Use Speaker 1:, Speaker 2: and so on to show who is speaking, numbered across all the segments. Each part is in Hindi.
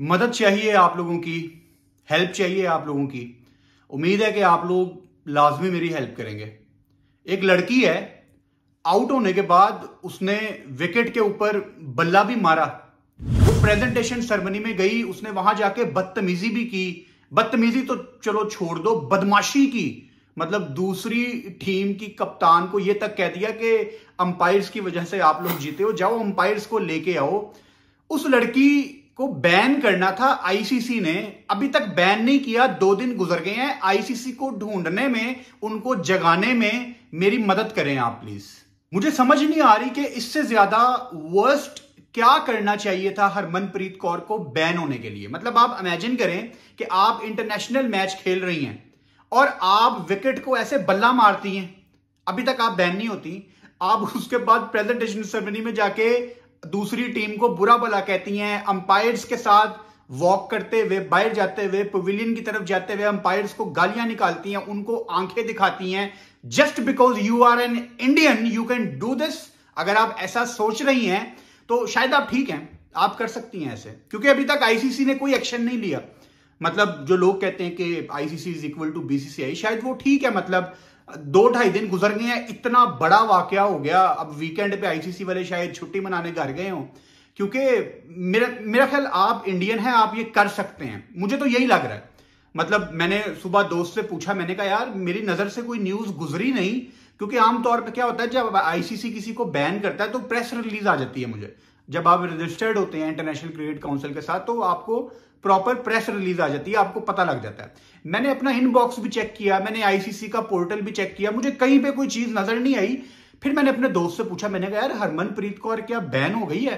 Speaker 1: मदद चाहिए आप लोगों की हेल्प चाहिए आप लोगों की उम्मीद है कि आप लोग लाजमी मेरी हेल्प करेंगे एक लड़की है आउट होने के बाद उसने विकेट के ऊपर बल्ला भी मारा वो प्रेजेंटेशन सेरेमनी में गई उसने वहां जाके बदतमीजी भी की बदतमीजी तो चलो छोड़ दो बदमाशी की मतलब दूसरी टीम की कप्तान को यह तक कह दिया कि अंपायर्स की वजह से आप लोग जीते हो जाओ अंपायर्स को लेके आओ उस लड़की को बैन करना था आईसीसी ने अभी तक बैन नहीं किया दो दिन गुजर गए हैं आईसीसी को ढूंढने में उनको जगाने में मेरी मदद करें आप प्लीज मुझे समझ नहीं आ रही कि इससे ज्यादा वर्स्ट क्या करना चाहिए था हरमनप्रीत कौर को बैन होने के लिए मतलब आप इमेजिन करें कि आप इंटरनेशनल मैच खेल रही हैं और आप विकेट को ऐसे बल्ला मारती हैं अभी तक आप बैन नहीं होती आप उसके बाद प्रेजेंटेशन सेरेमनी में जाके दूसरी टीम को बुरा भला कहती हैं अंपायर्स के साथ वॉक करते हुए बाहर जाते हुए पवेलियन की तरफ जाते हुए अंपायर्स को गालियां निकालती हैं उनको आंखें दिखाती हैं just because you are an Indian you can do this अगर आप ऐसा सोच रही हैं तो शायद आप ठीक हैं आप कर सकती हैं ऐसे क्योंकि अभी तक आईसीसी ने कोई एक्शन नहीं लिया मतलब जो लोग कहते हैं कि ICC is equal to BCCI शायद वो ठीक है मतलब दो ढाई दिन गुजर गए हैं इतना बड़ा वाक्य हो गया अब वीकेंड पे आईसीसी वाले शायद छुट्टी मनाने घर गए हो क्योंकि मेरा मेरा ख्याल आप इंडियन हैं आप ये कर सकते हैं मुझे तो यही लग रहा है मतलब मैंने सुबह दोस्त से पूछा मैंने कहा यार मेरी नजर से कोई न्यूज गुजरी नहीं क्योंकि आमतौर पर क्या होता है जब आईसीसी किसी को बैन करता है तो प्रेस रिलीज आ जाती है मुझे जब आप रजिस्टर्ड होते हैं इंटरनेशनल क्रिकेट काउंसिल के साथ तो आपको प्रॉपर प्रेस रिलीज आ जाती है आपको पता लग जाता है मैंने अपना इनबॉक्स भी चेक किया मैंने आईसीसी का पोर्टल भी चेक किया मुझे कहीं पे कोई चीज नजर नहीं आई फिर मैंने अपने दोस्त से पूछा मैंने कहा यार हरमनप्रीत कौर क्या बैन हो गई है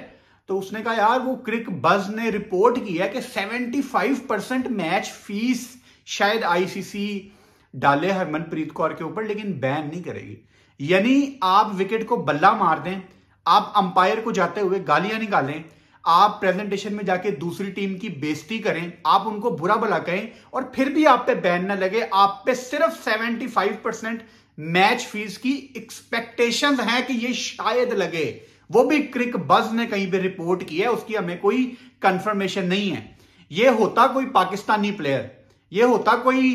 Speaker 1: तो उसने कहा यार वो क्रिक बज ने रिपोर्ट किया कि 75 परसेंट मैच फीस शायद आईसीसी डाले हरमनप्रीत कौर के ऊपर लेकिन बैन नहीं करेगी यानी आप विकेट को बल्ला मार दें आप अंपायर को जाते हुए गालियां निकालें आप प्रेजेंटेशन में जाके दूसरी टीम की बेइज्जती करें आप उनको बुरा भला कहें और फिर भी आप पे बैन ना लगे आप पे सिर्फ 75 परसेंट मैच फीस की एक्सपेक्टेशन है कि ये शायद लगे वो भी क्रिक बज ने कहीं पे रिपोर्ट की है उसकी हमें कोई कंफर्मेशन नहीं है ये होता कोई पाकिस्तानी प्लेयर ये होता कोई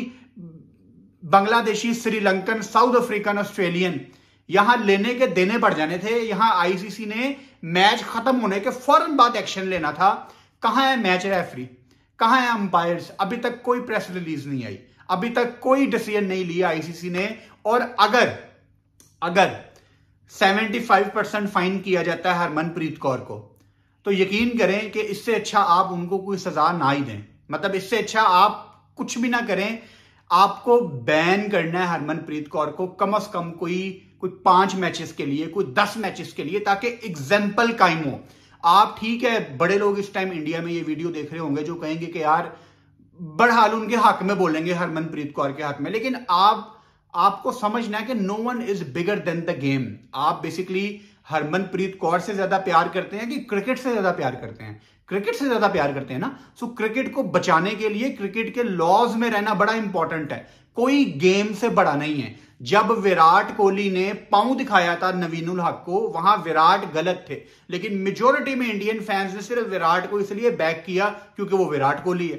Speaker 1: Bangladeshi Sri Lankan South African Australian यहां लेने के देने पड़ जाने थे यहां आईसीसी ने मैच खत्म होने के फौरन बाद एक्शन लेना था कहां है मैच रेफरी कहां है अंपायर्स अभी तक कोई प्रेस रिलीज नहीं आई अभी तक कोई डिसीजन नहीं लिया आईसीसी ने और अगर अगर 75 परसेंट फाइन किया जाता है हरमनप्रीत कौर को तो यकीन करें कि इससे अच्छा आप उनको कोई सजा ना ही दें मतलब इससे अच्छा आप कुछ भी ना करें आपको बैन करना है हरमनप्रीत कौर को कम अज कम कोई कोई पांच मैचेस के लिए कोई दस मैचेस के लिए ताकि एग्जाम्पल कायम हो आप ठीक है बड़े लोग इस टाइम इंडिया में ये वीडियो देख रहे होंगे जो कहेंगे कि यार बड़हाल उनके हक में बोलेंगे हरमनप्रीत कौर के हक में लेकिन आप आपको समझना है कि no one is bigger than the game आप बेसिकली हरमनप्रीत कौर से ज्यादा प्यार करते हैं कि क्रिकेट से ज्यादा प्यार करते हैं क्रिकेट से ज्यादा प्यार करते हैं ना सो so, क्रिकेट को बचाने के लिए क्रिकेट के लॉज में रहना बड़ा इंपॉर्टेंट है कोई गेम से बड़ा नहीं है जब विराट कोहली ने पांव दिखाया था नवीनुल हक को वहां विराट गलत थे लेकिन मेजोरिटी में इंडियन फैंस ने सिर्फ विराट को इसलिए बैक किया क्योंकि वो विराट कोहली है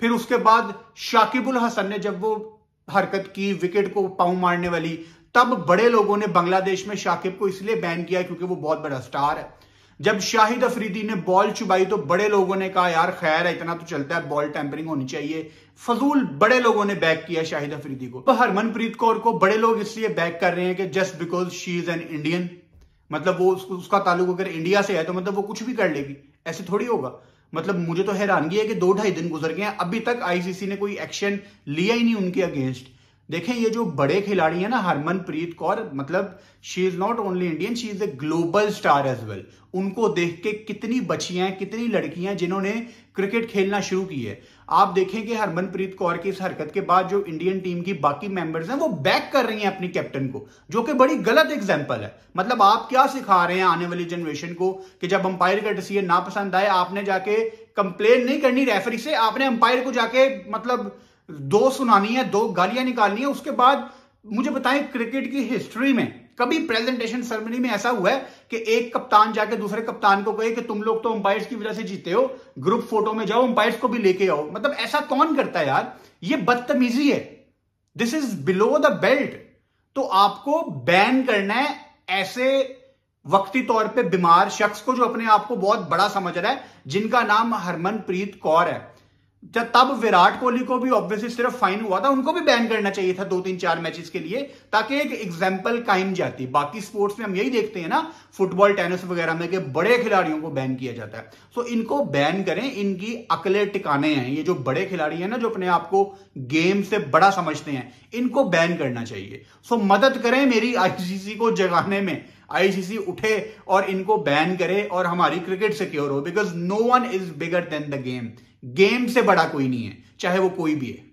Speaker 1: फिर उसके बाद शाकिबुल हसन ने जब वो हरकत की विकेट को पाऊं मारने वाली तब बड़े लोगों ने बांग्लादेश में शाकिब को इसलिए बैन किया क्योंकि वो बहुत बड़ा स्टार है जब शाहिद अफरीदी ने बॉल चुबाई तो बड़े लोगों ने कहा यार खैर है इतना तो चलता है बॉल टैंपरिंग होनी चाहिए फजूल बड़े लोगों ने बैक किया शाहिद अफरीदी को तो हरमनप्रीत कौर को बड़े लोग इसलिए बैक कर रहे हैं कि just because she is an Indian मतलब वो उसको उसका ताल्लुक अगर इंडिया से है तो मतलब वो कुछ भी कर लेगी ऐसे थोड़ी होगा मतलब मुझे तो हैरानगी है कि दो ढाई दिन गुजर गए हैं अभी तक आईसीसी ने कोई एक्शन लिया ही नहीं उनके अगेंस्ट देखें ये जो बड़े खिलाड़ी हैं ना हरमनप्रीत कौर मतलब she is not only Indian she is a global star as well उनको देख के कितनी बच्चियां हैं कितनी लड़कियां जिन्होंने क्रिकेट खेलना शुरू की है आप देखें कि हरमनप्रीत कौर की इस हरकत के बाद जो इंडियन टीम की बाकी मेंबर्स हैं वो बैक कर रही हैं अपनी कैप्टन को जो कि बड़ी गलत एग्जाम्पल है मतलब आप क्या सिखा रहे हैं आने वाली जनरेशन को कि जब अंपायर का डिसीजन पसंद आए आपने जाके कंप्लेन नहीं करनी रेफरी से आपने अंपायर को जाके मतलब दो सुनानी है दो गालियां निकालनी है उसके बाद मुझे बताएं क्रिकेट की हिस्ट्री में कभी प्रेजेंटेशन सेरेमनी में ऐसा हुआ है कि एक कप्तान जाके दूसरे कप्तान को कहे कि तुम लोग तो अंपायर्स की वजह से जीते हो ग्रुप फोटो में जाओ अंपायर्स को भी लेके आओ मतलब ऐसा कौन करता है यार ये बदतमीजी है this is below the belt तो आपको बैन करना है ऐसे वक्ती तौर पे बीमार शख्स को जो अपने आप को बहुत बड़ा समझ रहा है जिनका नाम हरमनप्रीत कौर है जब तब विराट कोहली को भी ऑब्वियसली सिर्फ फाइन हुआ था उनको भी बैन करना चाहिए था दो तीन चार मैचेस के लिए ताकि एक एग्जाम्पल कायम जाती बाकी स्पोर्ट्स में हम यही देखते हैं ना फुटबॉल टेनिस वगैरह में के बड़े खिलाड़ियों को बैन किया जाता है सो इनको बैन करें इनकी अकले टिकाने हैं ये जो बड़े खिलाड़ी हैं ना जो अपने आप को गेम से बड़ा समझते हैं इनको बैन करना चाहिए सो मदद करें मेरी आईसीसी को जगाने में आईसीसी उठे और इनको बैन करे और हमारी क्रिकेट सिक्योर हो because no one is bigger than the game game से बड़ा कोई नहीं है चाहे वो कोई भी है